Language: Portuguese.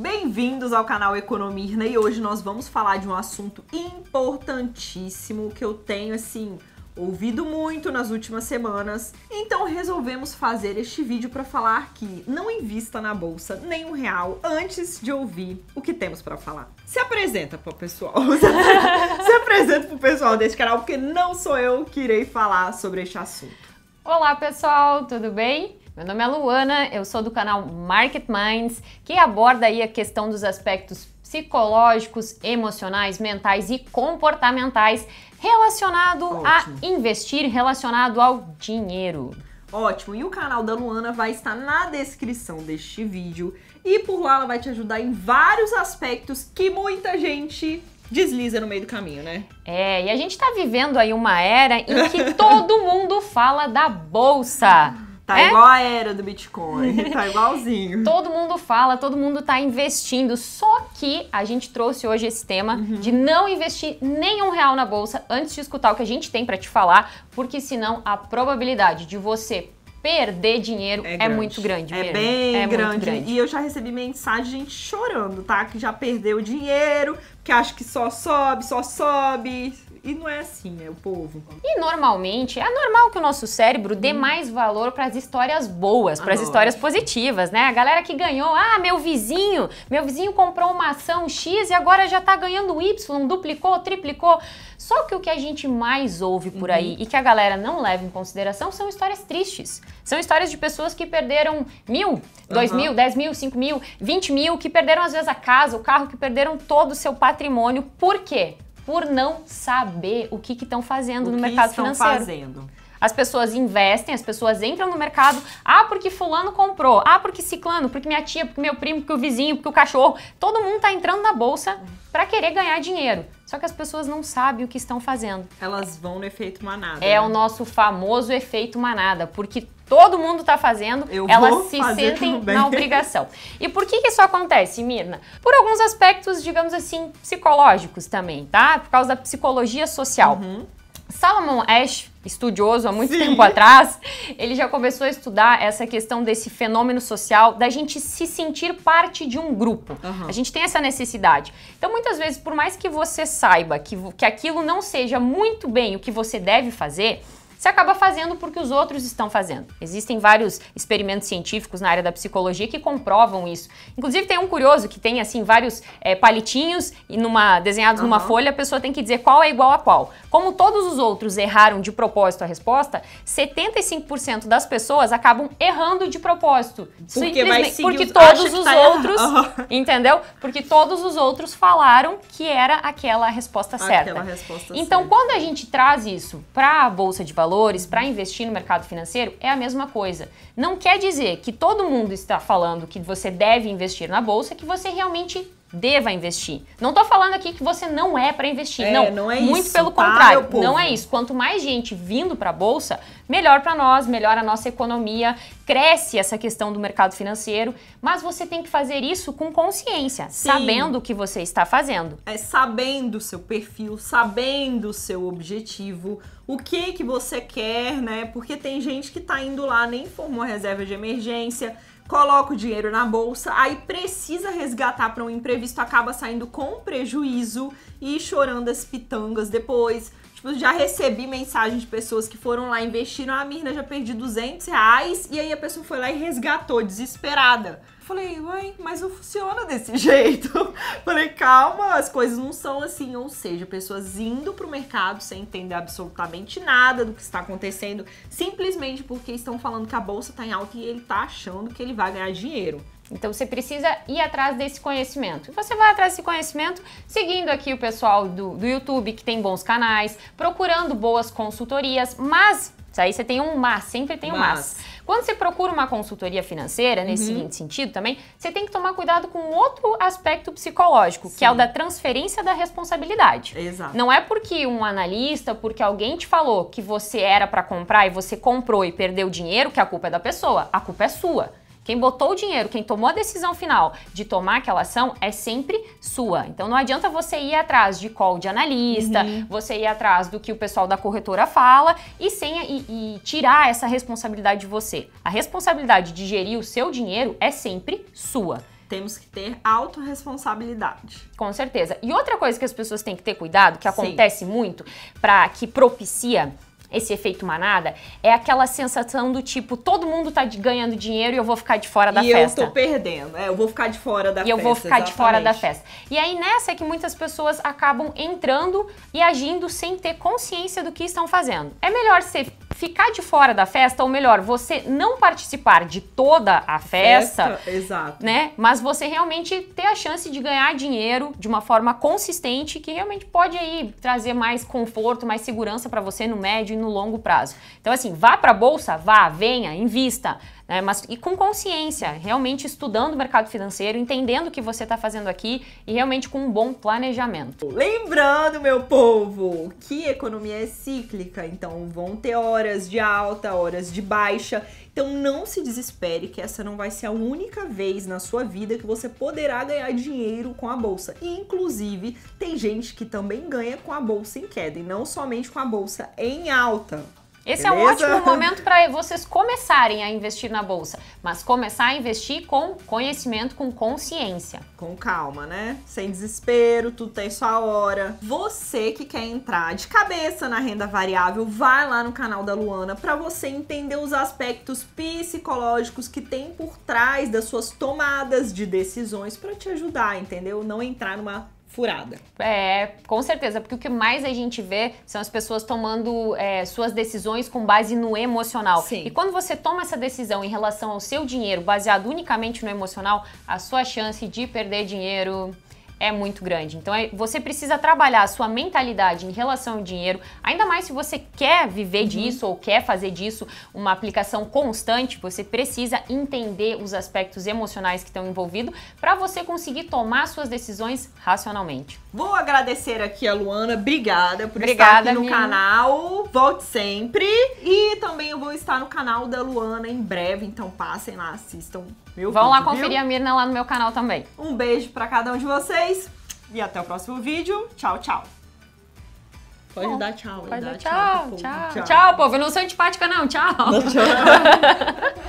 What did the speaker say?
Bem-vindos ao canal Economirna e hoje nós vamos falar de um assunto importantíssimo que eu tenho assim ouvido muito nas últimas semanas. Então resolvemos fazer este vídeo para falar que não invista na bolsa nem um real antes de ouvir o que temos para falar. Se apresenta o pessoal. Se apresenta o pessoal deste canal porque não sou eu que irei falar sobre este assunto. Olá, pessoal, tudo bem? Meu nome é Luana, eu sou do canal Market Minds, que aborda aí a questão dos aspectos psicológicos, emocionais, mentais e comportamentais relacionado Ótimo. a investir, relacionado ao dinheiro. Ótimo, e o canal da Luana vai estar na descrição deste vídeo e por lá ela vai te ajudar em vários aspectos que muita gente desliza no meio do caminho, né? É, e a gente tá vivendo aí uma era em que todo mundo fala da bolsa. Tá é? igual a era do Bitcoin, tá igualzinho. todo mundo fala, todo mundo tá investindo, só que a gente trouxe hoje esse tema uhum. de não investir nenhum real na bolsa antes de escutar o que a gente tem para te falar, porque senão a probabilidade de você perder dinheiro é, é muito grande. É mesmo. bem é grande. grande. E eu já recebi mensagem de gente chorando, tá? Que já perdeu dinheiro, que acha que só sobe, só sobe. E não é assim, é o povo. E normalmente, é normal que o nosso cérebro dê hum. mais valor para as histórias boas, para as ah, histórias positivas, né? A galera que ganhou, ah, meu vizinho, meu vizinho comprou uma ação X e agora já tá ganhando Y, duplicou, triplicou. Só que o que a gente mais ouve por uhum. aí e que a galera não leva em consideração são histórias tristes. São histórias de pessoas que perderam mil, dois uhum. mil, dez mil, cinco mil, vinte mil, que perderam às vezes a casa, o carro, que perderam todo o seu patrimônio. Por quê? por não saber o que estão fazendo o no mercado financeiro. Fazendo. As pessoas investem, as pessoas entram no mercado, ah, porque fulano comprou, ah, porque ciclano, porque minha tia, porque meu primo, porque o vizinho, porque o cachorro, todo mundo tá entrando na bolsa para querer ganhar dinheiro. Só que as pessoas não sabem o que estão fazendo. Elas vão no efeito manada. É né? o nosso famoso efeito manada, porque todo mundo está fazendo, Eu elas se sentem na obrigação. E por que, isso acontece, Mirna? Por alguns aspectos, digamos assim, psicológicos também, tá? Por causa da psicologia social. Uhum. Salomon Ash, estudioso há muito Sim. tempo atrás, ele já começou a estudar essa questão desse fenômeno social, da gente se sentir parte de um grupo. Uhum. A gente tem essa necessidade. Então, muitas vezes, por mais que você saiba que, que aquilo não seja muito bem o que você deve fazer, você acaba fazendo porque os outros estão fazendo. Existem vários experimentos científicos na área da psicologia que comprovam isso. Inclusive tem um curioso que tem assim vários é, palitinhos e numa desenhados uhum. numa folha, a pessoa tem que dizer qual é igual a qual. Como todos os outros erraram de propósito a resposta, 75% das pessoas acabam errando de propósito. Porque, é vai porque os... todos os tá outros, uhum. entendeu? Porque todos os outros falaram que era aquela resposta aquela certa. Resposta então, certa. quando a gente traz isso para a bolsa de valores valores, para investir no mercado financeiro, é a mesma coisa. Não quer dizer que todo mundo está falando que você deve investir na bolsa, que você realmente deva investir. Não estou falando aqui que você não é para investir, é, não. não é muito isso, pelo contrário, para, não é isso. Quanto mais gente vindo para a bolsa, melhor para nós, melhor a nossa economia, cresce essa questão do mercado financeiro, mas você tem que fazer isso com consciência, Sim. sabendo o que você está fazendo. É sabendo o seu perfil, sabendo o seu objetivo, o que que você quer, né? Porque tem gente que está indo lá nem formou reserva de emergência, coloca o dinheiro na bolsa, aí precisa resgatar para um imprevisto, acaba saindo com prejuízo e chorando as pitangas depois Tipo, já recebi mensagem de pessoas que foram lá, investiram, ah, Mirna, já perdi 200 reais. E aí a pessoa foi lá e resgatou, desesperada. Falei, uai, mas não funciona desse jeito. Falei, calma, as coisas não são assim. Ou seja, pessoas indo pro mercado sem entender absolutamente nada do que está acontecendo, simplesmente porque estão falando que a bolsa tá em alta e ele tá achando que ele vai ganhar dinheiro. Então você precisa ir atrás desse conhecimento. E você vai atrás desse conhecimento seguindo aqui o pessoal do, do YouTube que tem bons canais, procurando boas consultorias, mas isso aí você tem um mas, sempre tem um mas. mas. Quando você procura uma consultoria financeira, nesse uhum. seguinte sentido também, você tem que tomar cuidado com outro aspecto psicológico, Sim. que é o da transferência da responsabilidade. Exato. Não é porque um analista, porque alguém te falou que você era para comprar e você comprou e perdeu dinheiro, que a culpa é da pessoa, a culpa é sua. Quem botou o dinheiro, quem tomou a decisão final de tomar aquela ação é sempre sua. Então não adianta você ir atrás de call de analista, uhum. você ir atrás do que o pessoal da corretora fala e, sem, e, e tirar essa responsabilidade de você. A responsabilidade de gerir o seu dinheiro é sempre sua. Temos que ter autorresponsabilidade. Com certeza. E outra coisa que as pessoas têm que ter cuidado, que acontece Sim. muito, para que propicia esse efeito manada é aquela sensação do tipo, todo mundo tá ganhando dinheiro e eu vou ficar de fora da e festa. E eu tô perdendo, é, eu vou ficar de fora da e festa. E eu vou ficar exatamente. de fora da festa. E aí nessa é que muitas pessoas acabam entrando e agindo sem ter consciência do que estão fazendo. É melhor ser ficar de fora da festa, ou melhor, você não participar de toda a festa, festa? Exato. né? Mas você realmente ter a chance de ganhar dinheiro de uma forma consistente que realmente pode aí trazer mais conforto, mais segurança para você no médio e no longo prazo. Então assim, vá para bolsa, vá, venha, invista né? mas e com consciência, realmente estudando o mercado financeiro, entendendo o que você está fazendo aqui e realmente com um bom planejamento. Lembrando, meu povo, que economia é cíclica, então vão ter horas de alta, horas de baixa. Então não se desespere que essa não vai ser a única vez na sua vida que você poderá ganhar dinheiro com a bolsa. E, inclusive, tem gente que também ganha com a bolsa em queda e não somente com a bolsa em alta. Esse Beleza? é um ótimo momento para vocês começarem a investir na bolsa, mas começar a investir com conhecimento, com consciência. Com calma, né? Sem desespero, tudo tem sua hora. Você que quer entrar de cabeça na renda variável, vai lá no canal da Luana para você entender os aspectos psicológicos que tem por trás das suas tomadas de decisões para te ajudar, entendeu? Não entrar numa furada. É, com certeza, porque o que mais a gente vê são as pessoas tomando é, suas decisões com base no emocional. Sim. E quando você toma essa decisão em relação ao seu dinheiro baseado unicamente no emocional, a sua chance de perder dinheiro é muito grande. Então é, você precisa trabalhar a sua mentalidade em relação ao dinheiro, ainda mais se você quer viver uhum. disso ou quer fazer disso uma aplicação constante, você precisa entender os aspectos emocionais que estão envolvidos para você conseguir tomar suas decisões racionalmente. Vou agradecer aqui a Luana, obrigada por obrigada, estar aqui no canal. Volte sempre. E também eu vou estar no canal da Luana em breve, então passem lá, assistam meu Vão lá conferir viu? a Mirna lá no meu canal também. Um beijo para cada um de vocês e até o próximo vídeo. Tchau, tchau. Pode Bom, dar tchau. Pode dar, tchau, tchau, tchau, tchau, povo. Eu não sou antipática, não. Tchau. Não, tchau.